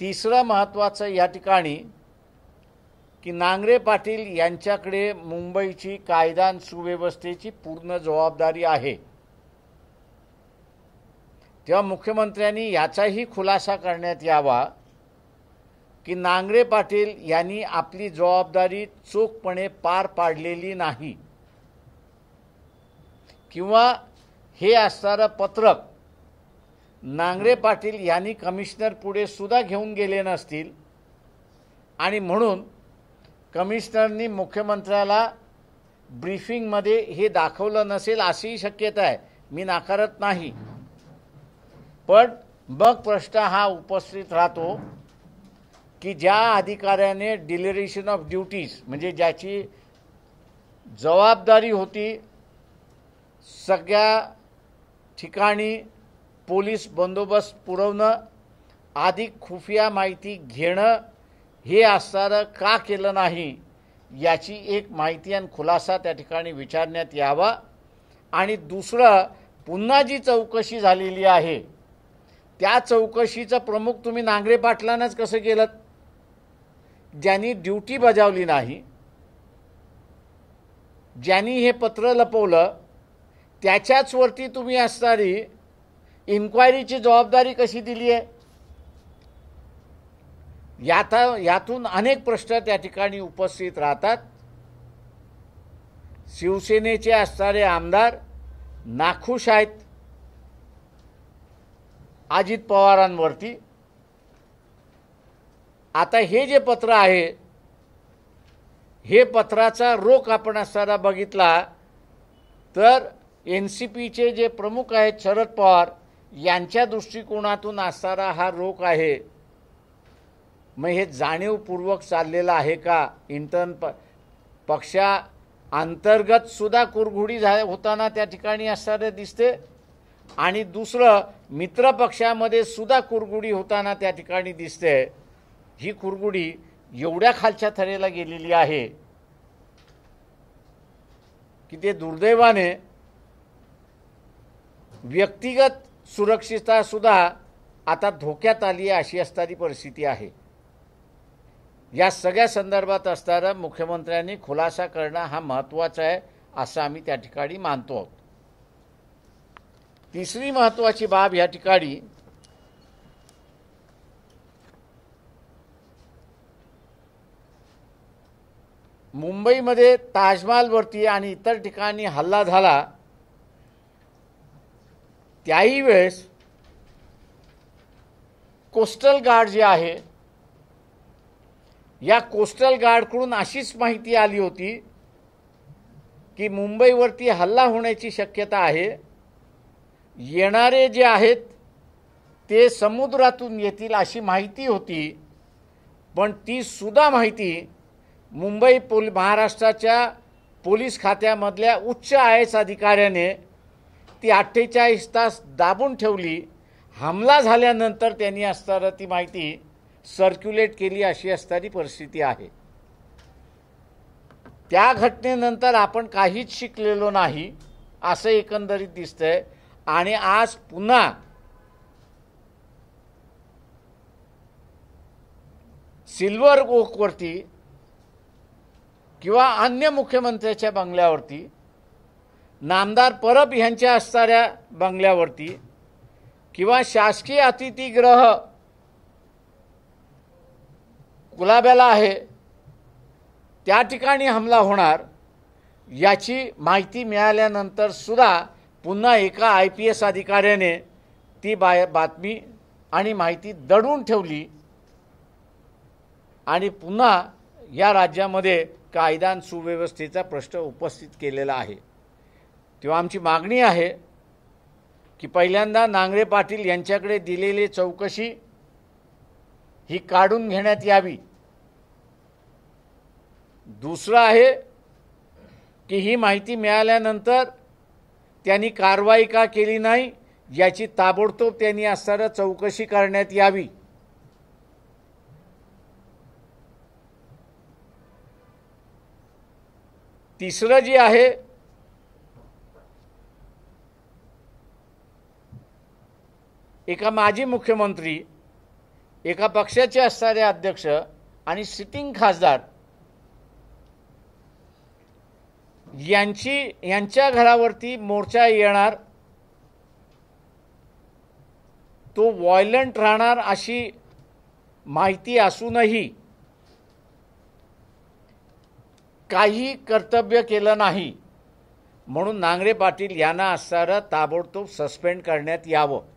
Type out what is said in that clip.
तिसरं महत्त्वाचं या ठिकाणी की नांगरे पाटील यांच्याकडे मुंबईची कायदा सुव्यवस्थेची पूर्ण जबाबदारी आहे तेव्हा मुख्यमंत्र्यांनी याचाही खुलासा करण्यात यावा की नांगरे पाटील यांनी आपली जबाबदारी चोखपणे पार पाडलेली नाही किंवा हे असणारं पत्रक नांगरे पाटील यांनी कमिशनर पुढे सुद्धा घेऊन गेले नसतील आणि म्हणून कमिशनरनी मुख्यमंत्र्याला ब्रीफिंगमध्ये हे दाखवलं नसेल अशीही शक्यता आहे मी नाकारत नाही पण मग प्रश्न हा उपस्थित राहतो की ज्या अधिकाऱ्याने डिलेरेशन ऑफ ड्युटीज म्हणजे ज्याची जबाबदारी होती सगळ्या ठिकाणी पोलीस बंदोबस्त पुरवणं अधिक खुफिया माहिती घेणं हे असणारं का केलं नाही याची एक माहिती आणि खुलासा त्या ठिकाणी विचारण्यात यावा आणि दुसरं पुन्हा जी चौकशी झालेली आहे त्या चौकशीचं प्रमुख तुम्ही नांगरे पाटलांनाच कसं केलं ज्यांनी ड्युटी बजावली नाही ज्यांनी हे पत्र लपवलं त्याच्याचवरती तुम्ही असणारी इन्क्वायरीची जबाबदारी कशी दिली आहे याता यातून अनेक प्रश्न त्या ठिकाणी उपस्थित राहतात शिवसेनेचे असणारे आमदार नाखुश आहेत अजित पवारांवरती आता हे जे पत्र आहे हे पत्राचा रोख आपण असताना बघितला तर एन सी पीचे जे प्रमुख आहेत शरद पवार यांच्या दृष्टिकोनातून असणारा हा रोग आहे मग हे जाणीवपूर्वक चाललेलं आहे का इंटर्न प पक्षा सुद्धा कुरघुडी झा होताना त्या ठिकाणी असणारे दिसते आणि दुसरं मित्रपक्षामध्ये सुद्धा कुरघुडी होताना त्या ठिकाणी दिसते ही कुरघुडी एवढ्या खालच्या थरेला गेलेली आहे की ते दुर्दैवाने व्यक्तिगत सुद्धा आता धोक्यात आली आहे अशी असणारी परिस्थिती आहे या सगळ्या संदर्भात असणारा मुख्यमंत्र्यांनी खुलासा करणं हा महत्त्वाचा आहे असं आम्ही त्या ठिकाणी मानतो आहोत तिसरी महत्त्वाची बाब या ठिकाणी मुंबईमध्ये ताजमहालवरती आणि इतर ठिकाणी हल्ला झाला त्याही वेळेस कोस्टल गार्ड जे आहे या कोस्टल गार्डकडून अशीच माहिती आली होती की मुंबईवरती हल्ला होण्याची शक्यता आहे येणारे जे आहेत ते समुद्रातून येतील अशी माहिती होती पण ती सुद्धा माहिती मुंबई पोल महाराष्ट्राच्या पोलीस खात्यामधल्या उच्च आय एस अधिकाऱ्याने ती अठ्ठेचाळीस तास दाबून ठेवली हमला झाल्यानंतर त्यांनी असताना ती माहिती सर्क्युलेट केली अशी असणारी परिस्थिती आहे त्या घटनेनंतर आपण काहीच शिकलेलो नाही असं एकंदरीत दिसतंय आणि आज पुन्हा सिल्वर ओकवरती किंवा अन्य मुख्यमंत्र्याच्या बंगल्यावरती नामदार परब यांच्या असणाऱ्या बंगल्यावरती किंवा शासकीय अतिथीगृह कुलाब्याला आहे त्या ठिकाणी हमला होणार याची माहिती मिळाल्यानंतर सुद्धा पुन्हा एका आय पी एस अधिकाऱ्याने ती बाय बातमी आणि माहिती दडून ठेवली आणि पुन्हा या राज्यामध्ये कायदा सुव्यवस्थेचा प्रश्न उपस्थित केलेला आहे तेव्हा आमची मागणी आहे की पहिल्यांदा नांगरे पाटील यांच्याकडे दिलेली चौकशी ही काढून घेण्यात यावी दुसरं आहे की ही माहिती मिळाल्यानंतर त्यांनी कारवाई का केली नाही याची ताबडतोब त्यांनी असणारं चौकशी करण्यात यावी तिसरं जे आहे एका माजी मुख्यमंत्री एका पक्षाचे असणारे अध्यक्ष आणि सिटिंग खासदार यांची यांच्या घरावरती मोर्चा येणार तो व्हायलंट राहणार अशी माहिती असूनही काही कर्तव्य केलं नाही म्हणून नांगरे पाटील यांना असणारं ताबडतोब सस्पेंड करण्यात यावं